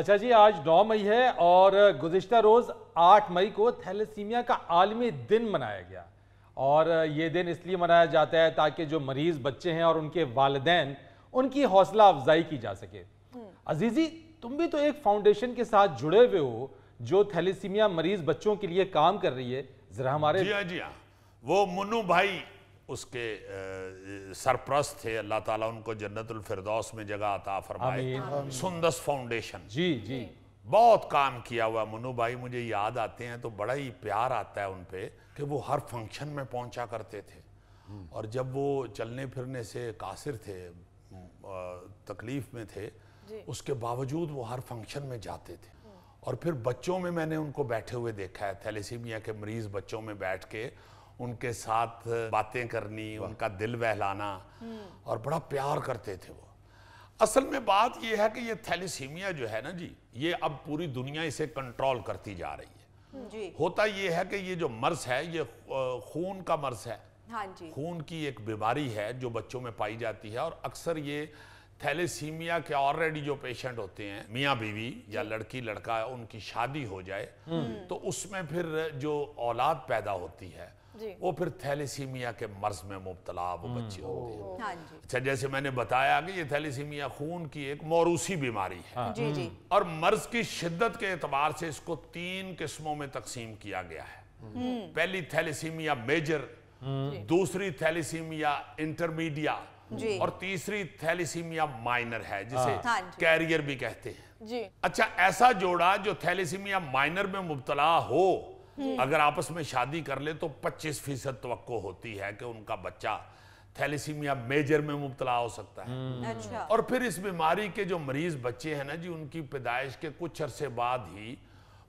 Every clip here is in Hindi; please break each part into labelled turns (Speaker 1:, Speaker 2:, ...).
Speaker 1: अच्छा जी आज 9 मई है और गुजशत रोज़ 8 मई को थैलेसीमिया का आलमी दिन मनाया गया और ये दिन इसलिए मनाया जाता है ताकि जो मरीज़ बच्चे हैं और उनके वालदेन उनकी हौसला अफजाई की जा सके अजीज़ी तुम भी तो एक फाउंडेशन के साथ जुड़े हुए हो जो थैलेसीमिया मरीज़ बच्चों के लिए काम कर रही है ज़रा हमारे जी हाँ जी हाँ वो मुन्नू भाई उसके सरप्रस्त
Speaker 2: थे अल्लाह ताला उनको जन्नतुल फिरदौस में जगह अता फरमाए सुंदस फाउंडेशन जी जी बहुत काम किया हुआ मनु भाई मुझे याद आते हैं तो बड़ा ही प्यार आता है उन पर कि वो हर फंक्शन में पहुंचा करते थे हम्म। और जब वो चलने फिरने से कासिर थे तकलीफ में थे उसके बावजूद वो हर फंक्शन में जाते थे हम्म। और फिर बच्चों में मैंने उनको बैठे हुए देखा है थैलेसीमिया के मरीज बच्चों में बैठ के उनके साथ बातें करनी उनका दिल बहलाना हम्म। और बड़ा प्यार करते थे वो असल में बात यह है कि ये थैलीसीमिया जो है ना जी ये अब पूरी दुनिया इसे कंट्रोल करती जा रही है हम्म। जी। होता ये है कि ये जो मर्ज है ये खून का मर्स है हाँ जी। खून की एक बीमारी है जो बच्चों में पाई जाती है और अक्सर ये थैलेसीमिया के ऑलरेडी जो पेशेंट होते हैं मियाँ बीवी या लड़की लड़का उनकी शादी हो जाए हम्म। तो उसमें फिर जो औलाद पैदा होती है वो फिर थैलेसीमिया के मर्ज में मुबतला वो हम्म। बच्चे होते हैं हाँ अच्छा जैसे मैंने बताया कि ये थैलेसीमिया खून की एक मौरूसी बीमारी है हाँ। जी जी। हम्म। और मर्ज की शिद्दत के एतबार से इसको तीन किस्मों में तकसीम किया गया है पहली थैलेसीमिया मेजर दूसरी थैलेसीमिया इंटरमीडिया और तीसरी थैलीसीमिया माइनर है जिसे हाँ।, हाँ कैरियर भी कहते हैं जी। अच्छा ऐसा जोड़ा जो थैलीसीमिया माइनर में मुबतला हो अगर आपस में शादी कर ले तो 25 फीसद तो होती है कि उनका बच्चा थैलीसीमिया मेजर में मुबतला हो सकता है हम्म। अच्छा। और फिर इस बीमारी के जो मरीज बच्चे हैं ना जी उनकी पैदाइश के कुछ अरसे बाद ही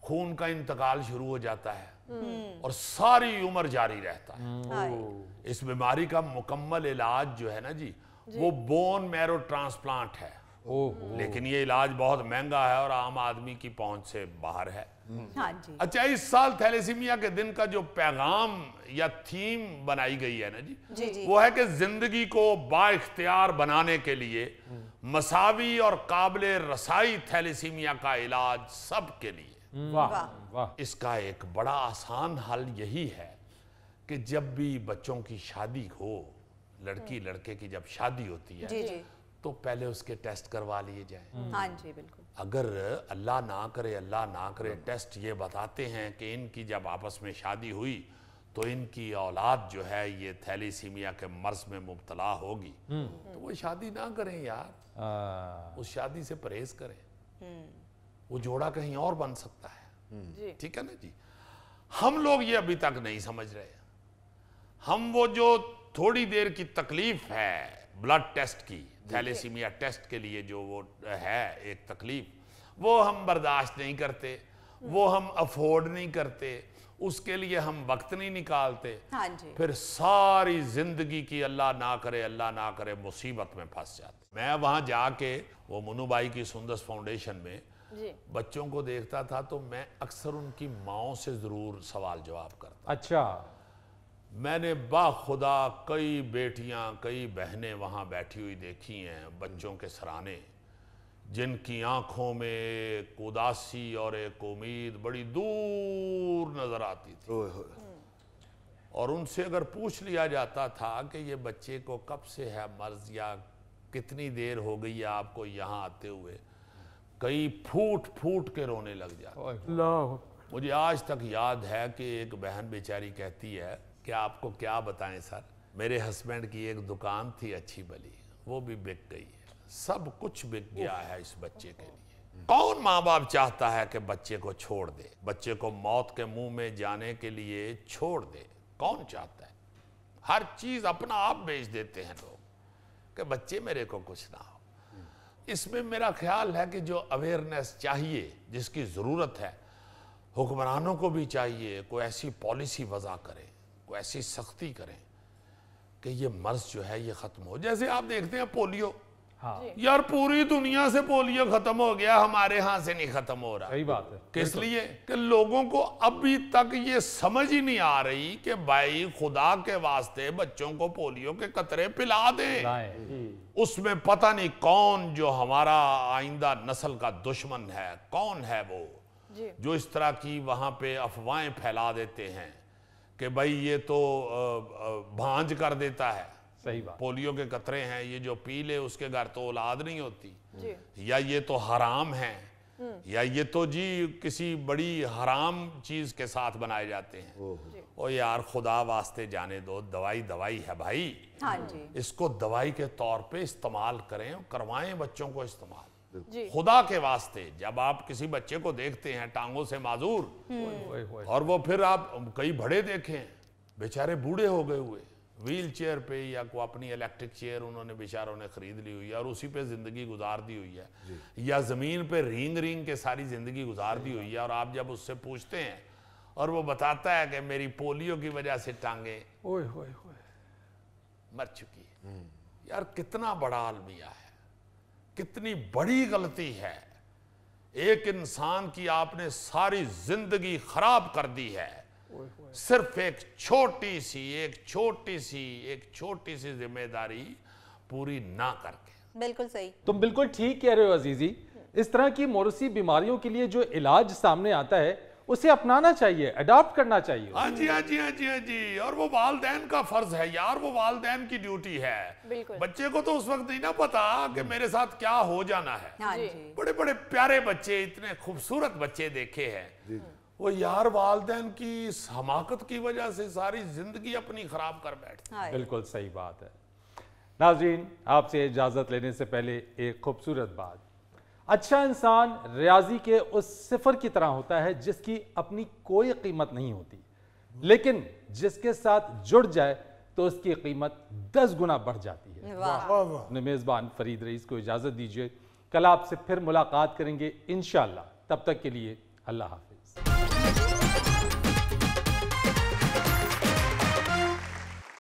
Speaker 2: खून का इंतकाल शुरू हो जाता है
Speaker 1: हम्म। और
Speaker 2: सारी उम्र जारी रहता है हम्म। इस बीमारी का मुकम्मल इलाज जो है ना जी, जी। वो बोन मैरो ट्रांसप्लांट है लेकिन ये इलाज बहुत महंगा है और आम आदमी की पहुंच से बाहर है हम्म।
Speaker 1: हाँ जी। अच्छा
Speaker 2: इस साल थैलेसीमिया के दिन का जो पैगाम या थीम बनाई गई है ना जी, जी, जी। वो है कि जिंदगी को बाख्तियार बनाने के लिए मसावी और काबिल रसाई थैलेसीमिया का इलाज सबके लिए वाह इसका एक बड़ा आसान हल यही है कि जब भी बच्चों की शादी हो लड़की हम्म। लड़के की जब शादी होती है जी जी। तो पहले उसके टेस्ट करवा लिए जाए हम्म। हाँ जी बिल्कुल अगर अल्लाह ना करे अल्लाह ना करे हम्म। टेस्ट ये बताते हैं कि इनकी जब आपस में शादी हुई तो इनकी औलाद जो है ये थैलीसीमिया के मर्ज में मुबतला होगी तो वो शादी ना करें यार आ... हाँ। उस शादी से परहेज करें वो जोड़ा कहीं और बन सकता है हम्म। ठीक है ना जी हम लोग ये अभी तक नहीं समझ रहे हम वो जो थोड़ी देर की तकलीफ है ब्लड टेस्ट की थैलेसीमिया टेस्ट के लिए जो वो है एक तकलीफ वो हम बर्दाश्त नहीं करते हम्म। वो हम अफोर्ड नहीं करते उसके लिए हम वक्त नहीं निकालते हाँ जी। फिर सारी जिंदगी की अल्लाह ना करे अल्लाह ना करे मुसीबत में फंस जाते मैं वहां जाके वो मुनुबाई बाई की सुंदस फाउंडेशन में बच्चों को देखता था तो मैं अक्सर उनकी माओ से ज़रूर सवाल जवाब करता अच्छा मैंने बाखुदा कई बेटियां कई बहनें वहां बैठी हुई देखी हैं बच्चों के सराहने जिनकी आंखों में एक उदासी और एक उम्मीद बड़ी दूर नज़र आती थी हम्म। और उनसे अगर पूछ लिया जाता था कि ये बच्चे को कब से है मर्ज या कितनी देर हो गई है आपको यहाँ आते हुए कई फूट फूट के रोने लग
Speaker 1: जाते
Speaker 2: मुझे आज तक याद है कि एक बहन बेचारी कहती है कि आपको क्या बताएं सर मेरे हस्बैंड की एक दुकान थी अच्छी बली वो भी बिक गई है सब कुछ बिक गया है इस बच्चे के लिए कौन माँ बाप चाहता है कि बच्चे को छोड़ दे बच्चे को मौत के मुंह में जाने के लिए छोड़ दे कौन चाहता है हर चीज अपना आप बेच देते हैं लोग कि बच्चे मेरे को कुछ ना हो इसमें मेरा ख्याल है कि जो अवेयरनेस चाहिए जिसकी ज़रूरत है हुक्मरानों को भी चाहिए कोई ऐसी पॉलिसी वज़ा करें कोई ऐसी सख्ती करें कि ये मर्ज़ जो है ये ख़त्म हो जैसे आप देखते हैं पोलियो हाँ। यार पूरी दुनिया से पोलियो खत्म हो गया हमारे यहाँ से नहीं खत्म हो रहा सही बात है किस लिए कि लोगों को अभी तक ये समझ ही नहीं आ रही कि भाई खुदा के वास्ते बच्चों को पोलियो के कतरे पिला दें उसमें पता नहीं कौन जो हमारा आइंदा नस्ल का दुश्मन है कौन है वो जो इस तरह की वहां पे अफवाहें फैला देते हैं कि भाई ये तो भांज कर देता है सही हम्म। बात पोलियो के कतरे हैं ये जो पी ले उसके घर तो औलाद नहीं होती या ये तो हराम है हम्म। या ये तो जी किसी बड़ी हराम चीज के साथ बनाए जाते हैं ओ यार खुदा वास्ते जाने दो दवाई दवाई है भाई हाँ जी। इसको दवाई के तौर पे इस्तेमाल करें करवाएं बच्चों को इस्तेमाल खुदा के वास्ते जब आप किसी बच्चे को देखते हैं टांगों से माजूर
Speaker 1: हम्म।
Speaker 2: और वो फिर आप कई बड़े देखे बेचारे बूढ़े हो गए हुए व्हील चेयर पे या को अपनी इलेक्ट्रिक चेयर उन्होंने बेचारों ने खरीद ली हुई है और उसी पे ज़िंदगी गुजार दी हुई है या ज़मीन पे रींग रींग के सारी ज़िंदगी गुजार दी हुई है और आप जब उससे पूछते हैं और वो बताता है कि मेरी पोलियो की वजह से टांगे
Speaker 1: ओए होए होए
Speaker 2: मर चुकी है यार कितना बड़ा आलमिया है कितनी बड़ी गलती है एक इंसान की आपने सारी ज़िंदगी ख़राब कर दी है सिर्फ एक छोटी सी एक छोटी सी एक छोटी सी जिम्मेदारी
Speaker 1: पूरी ना करके बिल्कुल सही तुम बिल्कुल ठीक कह रहे हो अजीजी इस तरह की मोरसी बीमारियों के लिए जो इलाज सामने आता है उसे अपनाना चाहिए अडॉप्ट करना चाहिए हाँ जी हाँ जी
Speaker 2: हाँ जी हाँ जी और वो वालदेन का फर्ज है यार वो वाले की ड्यूटी है बच्चे को तो उस वक्त नहीं ना पता कि हम्म। मेरे साथ क्या हो जाना है हाँ बड़े बड़े प्यारे बच्चे इतने खूबसूरत बच्चे देखे हैं वो यार वालदेन की हमाकत की वजह से सारी ज़िंदगी अपनी ख़राब कर बैठ बिल्कुल
Speaker 1: सही बात है नाजीन आपसे इजाज़त लेने से पहले एक खूबसूरत बात अच्छा इंसान रियाजी के उस सिफर की तरह होता है जिसकी अपनी कोई कीमत नहीं होती लेकिन जिसके साथ जुड़ जाए तो उसकी कीमत दस गुना बढ़ जाती है मेज़बान फरीद रईस को इजाज़त दीजिए कल आपसे फिर मुलाकात करेंगे इनशाला तब तक के लिए अल्लाह हाफि